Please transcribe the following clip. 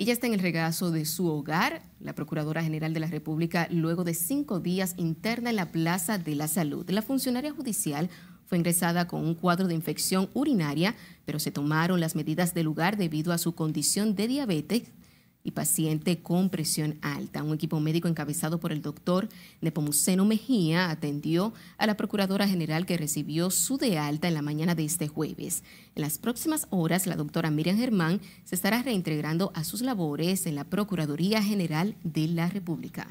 Ella está en el regazo de su hogar, la Procuradora General de la República, luego de cinco días interna en la Plaza de la Salud. La funcionaria judicial fue ingresada con un cuadro de infección urinaria, pero se tomaron las medidas de lugar debido a su condición de diabetes y paciente con presión alta. Un equipo médico encabezado por el doctor Nepomuceno Mejía atendió a la Procuradora General que recibió su de alta en la mañana de este jueves. En las próximas horas, la doctora Miriam Germán se estará reintegrando a sus labores en la Procuraduría General de la República.